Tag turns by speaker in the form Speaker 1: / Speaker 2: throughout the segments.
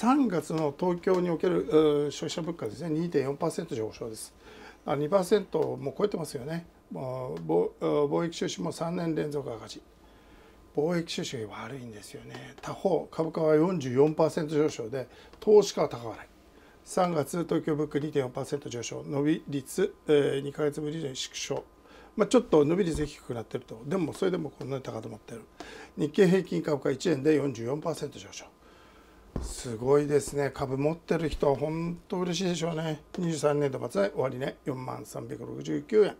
Speaker 1: 3月の東京における消費者物価ですね2.4%上昇です2%も超えてますよね貿易収支も3年連続赤字貿易収支が悪いんですよね他方株価は44%上昇で投資家は高笑い3月東京物価2.4%上昇伸び率、えー、2か月ぶりで縮小まあ、ちょっと伸び率が低くなってるとでもそれでもこんなに高止まってる日経平均株価1円で44%上昇すごいですね。株持ってる人は本当嬉しいでしょうね。23年度末で終わりね、4万369円。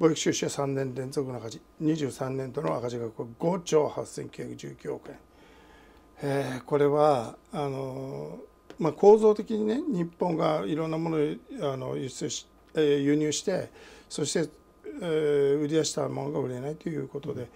Speaker 1: 貿易収支は3年連続の赤字。23年度の赤字額は5兆8919億円。えー、これは、あのー、まあ、構造的にね、日本がいろんなものをあの輸出し、えー、輸入して、そして、えー、売り出したものが売れないということで、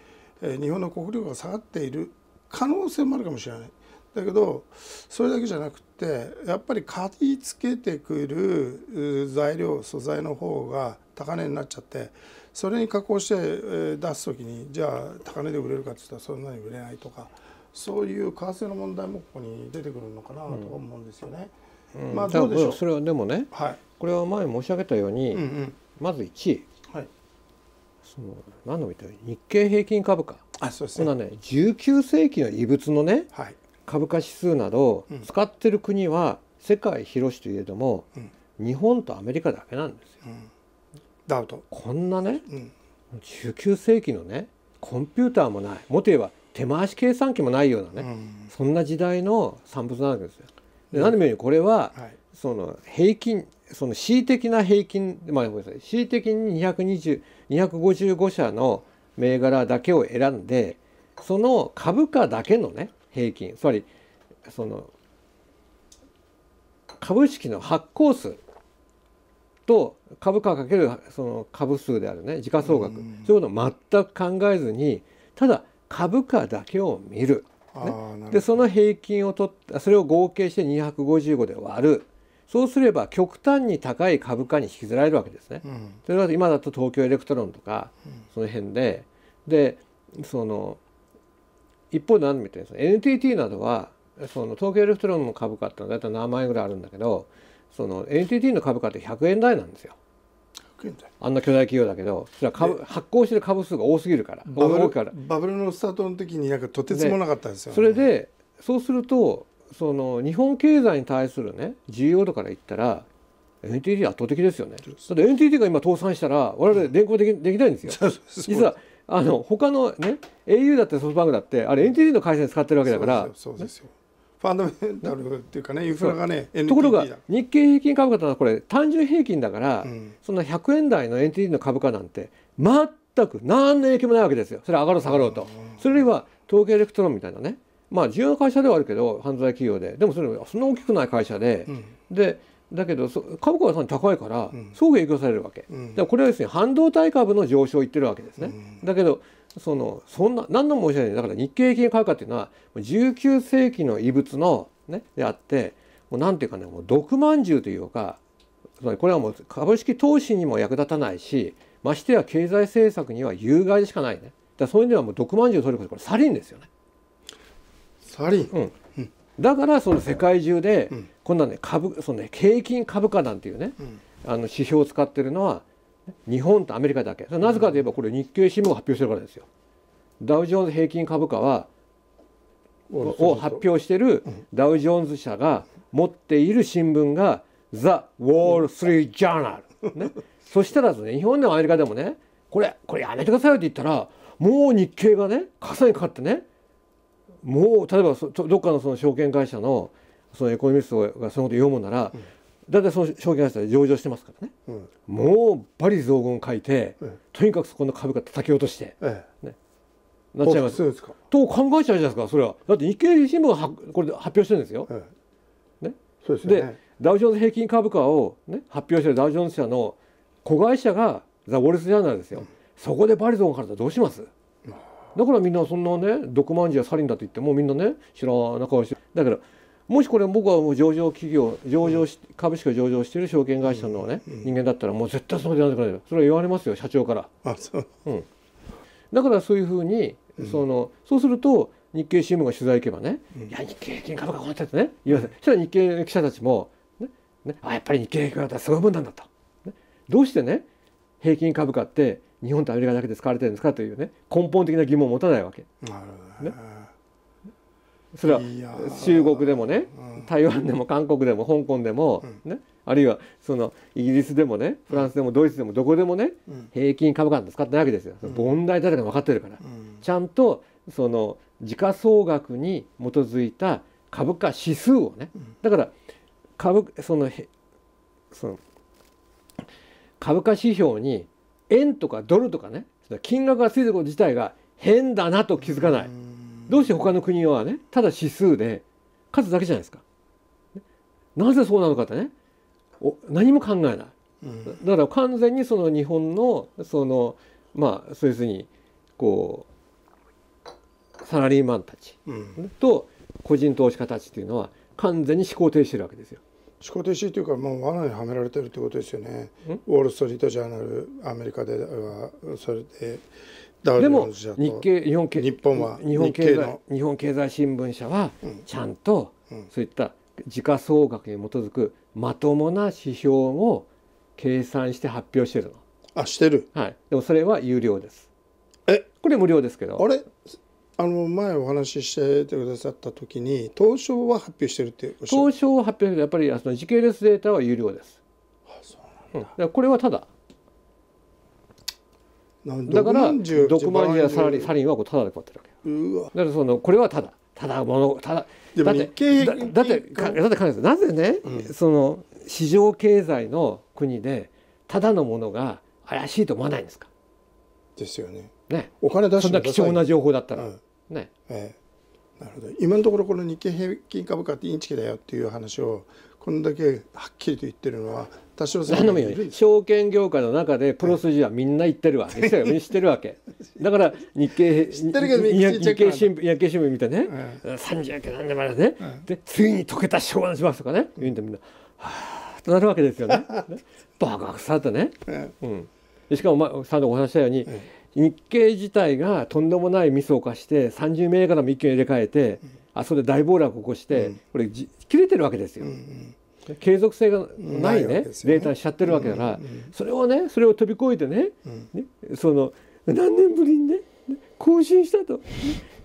Speaker 1: えー、日本の国力が下がっている可能性もあるかもしれない。だけどそれだけじゃなくてやっぱり買い付けてくる材料素材の方が高値になっちゃってそれに加工して出す時にじゃあ高値で売れるかっていったらそんなに売れないとかそういう為替の問題もここに出てくるのかなと思うんですよね。うん、まあどうでしょうそ
Speaker 2: れはでもね、はい、これは前申し上げたように、うんうん、まず1位、はい、その何度も言ったように日経平均株価あそうですね、ね、19世紀の異物のね、はい、株価指数など使ってる国は世界広しといえども、日本とアメリカだけなんですよ。ダウトこんなね、うん、19世紀のねコンピューターもないもっと言えば手回し計算機もないようなね、うん、そんな時代の産物なわけですよ。で、何でもいいこれは、はい、その平均その恣意的な平均まあごめんなさい恣意的に255社の銘柄だけを選んでその株価だけのね平均つまりその株式の発行数と株価かけるその株数であるね時価総額そういうのを全く考えずにただ株価だけを見る、ね、でその平均を取ったそれを合計して255で割るそうすれば極端に高い株価に引きずられるわけですね。それは今だと東京エレクトロンとかその辺ででその一方で何でも言ってるんです NTT などはその東京エレクトロンの株価ってのは大体何万円ぐらいあるんだけどその NTT の株価って100円台なんですよ。あんな巨大企業だけどそれは株発行してる株数が多すぎるからバブルからバブルのスタートの時になんかとてつもなかったですよ、ね、それでそうするとその日本経済に対するね需要度から言ったら NTT 圧倒的ですよねだって NTT が今倒産したら我々連行でき,、できないんですよ実はあの他のね au だってソフトバンクだってあれ NTT の回線使ってるわけだからそうですよ、ね、
Speaker 1: ファンダメンタルっていうかねインフラがね
Speaker 2: ところが日経平均株価はこれ単純平均だから、うん、そんな100円台の NTT の株価なんて全く何の影響もないわけですよそれ上がろう下がろうとそれよりは東京エレクトロンみたいなねまあ重要な会社ではあるけど犯罪企業ででもそれそんな大きくない会社で、うん、でだけど株価がさに高いからすごく影響されるわけ、うん、だこれはですね半導体株の上昇を言ってるわけですね、うん、だけどそのそんな何の申し訳ないだから日経平均株価っていうのは19世紀の遺物の、ね、であってもうなんていうかねもう毒まんじゅうというかつまりこれはもう株式投資にも役立たないしましてや経済政策には有害でしかないねだそういう意味ではもう毒まんじゅう取ることこれサリンですよね。サリン、うん、だからその世界中で、今度はね株そのね景気株価なんていうね、あの指標を使ってるのは日本とアメリカだけなぜかといえばこれ日経新聞が発表してるからですよ。ダウジョーンズ平均株価はを発表してるダウ・ジョーンズ社が持っている新聞が「ザ・ウォール・スリー・ジャーナル」ね、そしたらですね日本でもアメリカでもねこれこれやめてくださいよって言ったらもう日経がね傘にかかってねもう例えばどっかのその証券会社のそのエコノミストがそのこと言うんなら、大いその証券会社で上場してますからね、うん、もうバリ雑言書いて、ええとにかくそこの株価叩き落として、ええね、なっちゃいますすかと考えちゃうじゃないですかそれはだって日経新聞がこれで発表してるんですよ。ええ、ね、そうですね、でダウジョンズ平均株価を、ね、発表してるダウジョンズ社の子会社がザ・ウォルス・ジャーナルですよ、うん、そこで罵詈雑言からどうしますだからみんなそんなね毒まんじやサリンだと言ってもみんなね知らな顔してだからもしこれ僕はもう上場企業上場し株式を上場している証券会社のね、人間だったらもう絶対それなんからそれは言われますよ社長からあそう、うん、だからそういうふうにその、そうすると日経新聞が取材行けばね、いや日経平均株価こうなってね言わせそしたら日経記者たちもね、ねあやっぱり日経平均株価すごいもんなんだと、ね、どうしてね平均株価って日本とアメリカだけで使われてるんですかというね根本的な疑問を持たないわけ。なるほどねそれは中国でもね、台湾でも韓国でも香港でも、ね、あるいはそのイギリスでもねフランスでもドイツでもどこでもね、平均株価なんて使ってないわけですよ。問題だけが分かってるから、ちゃんとその時価総額に基づいた株価指数をね、だから株そのその株価指標に円とかドルとかね金額がついてること自体が変だなと気づかない。どうして他の国はねただ指数で数だけじゃないですか。なぜそうなのかってねお何も考えない、うん、だから完全にその日本のそのまあそういうふうにこうサラリーマンたちと個人投資家たちというのは完全に思考停止してるわけですよ。
Speaker 1: 思考停止というかもう罠にはめられてるってことですよね。ウォール・ストリート・ジャーナルアメリカではそれででも日経日本経日本は日本経済
Speaker 2: 日本経済新聞社はちゃんとそういった時価総額に基づくまともな指標を計算して発表してるの。あしてる。はい。でもそれは有料です。えこれ無料ですけど。あれ
Speaker 1: あの前お話ししてくださった時に東証は発表してるっていう。東
Speaker 2: 証は発表してやっぱりその時系列データは有料です。あそうなんだ。うん、これはただ。だから毒マリやサラリサリンはこうタダで買ってるわけだからそのこれはタダただものただだってだだってだって彼なぜね、うん、その市場経済の国でただのものが怪しいと思わないんですかですよね。ねお金出してそんな貴重な情報だったら、うん、
Speaker 1: ね、ええ、なるほど今のところこの日経平均株価ってインチキだよっていう話をこんだけはっきりと言ってるのは多少証
Speaker 2: 券業界の中でプロ筋はみんな言ってるわけ、はい、知ってるわけだから日経知ってるけど日経新聞日経新聞見てね、はい、39何年前だね、はい、でついに溶けた昭和のしますとかね言うんでみんなはあとなるわけですよねバカくさってね、うん、しかも、まっさんお話ししたように、日経自体がとんでもないミスを犯して30からも一気に入れ替えて、あそこで大暴落を起こして、これ切れてるわけですよ。継続性がないね、ね、データしちゃってるわけだから、それをねそれを飛び越えてねね、その何年ぶりにね更新したと、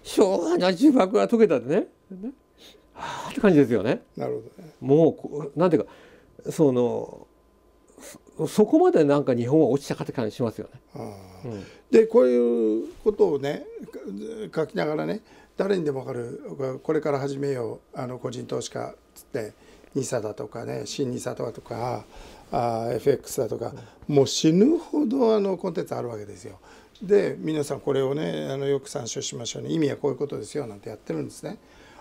Speaker 2: 昭和の呪縛が解けたでねねはあって感じですよね。なるほど、もうこなんていうかそのそこまでなんか日本は落ちたかって感じしますよ
Speaker 1: ね。でこういうことをね書きながらね誰にでも分かるこれから始めようあの個人投資家っつって NISA だとかね新 NISA だとかあ FX だとかもう死ぬほどあのコンテンツあるわけですよ。で皆さんこれをねあのよく参照しましょうね意味はこういうことですよなんてやってるんですね。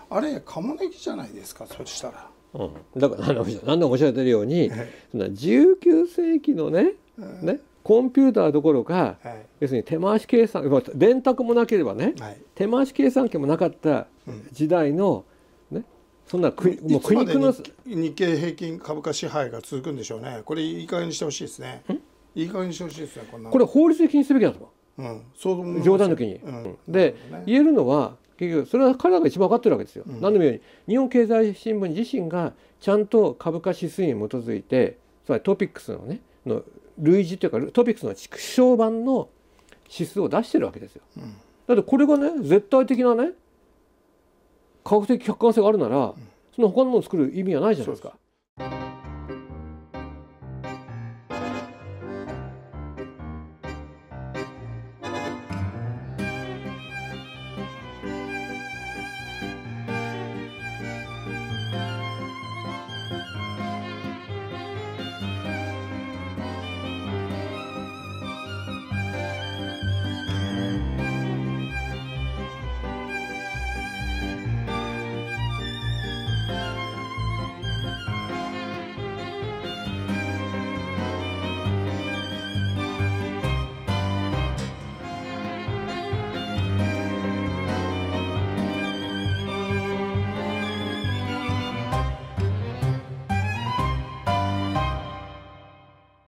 Speaker 1: あれカモネギじゃないですかそしたら。
Speaker 2: うん、だから何度もおっしゃってるように、はい、その19世紀のねうん、ねコンピューターどころか、はい、要するに手回し計算電卓もなければね、はい、手回し計算機もなかった時代の、うんそんな苦もう苦の
Speaker 1: 日経平均株価支配が続くんでしょうね。これいい加減にしてほしいですね。いい加減にしてほしいですね。こんなこれ
Speaker 2: 法律で禁止すべきだと。うん、そう冗談抜きに。うん、で、ね、言えるのは結局それは彼らが一番分かってるわけですよ。うん、何でもように日本経済新聞自身がちゃんと株価指数に基づいてつまりトピックスのねの類似というかトピックスの縮小版の指数を出してるわけですよ。うん、だってこれがね絶対的なね科学的客観性があるなら、その他のものを作る意味はないじゃないですか。